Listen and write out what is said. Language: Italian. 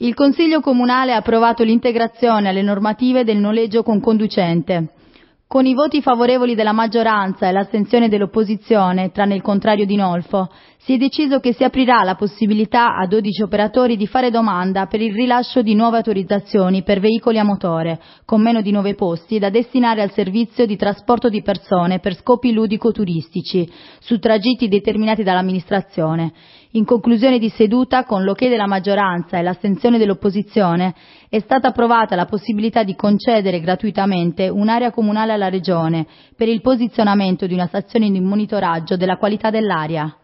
Il Consiglio Comunale ha approvato l'integrazione alle normative del noleggio con conducente. Con i voti favorevoli della maggioranza e l'assenzione dell'opposizione, tranne il contrario di Nolfo, si è deciso che si aprirà la possibilità a 12 operatori di fare domanda per il rilascio di nuove autorizzazioni per veicoli a motore, con meno di 9 posti, da destinare al servizio di trasporto di persone per scopi ludico-turistici, su tragitti determinati dall'amministrazione. In conclusione di seduta, con l'ok della maggioranza e l'astensione dell'opposizione, è stata approvata la possibilità di concedere gratuitamente un'area comunale alla Regione per il posizionamento di una stazione di monitoraggio della qualità dell'aria.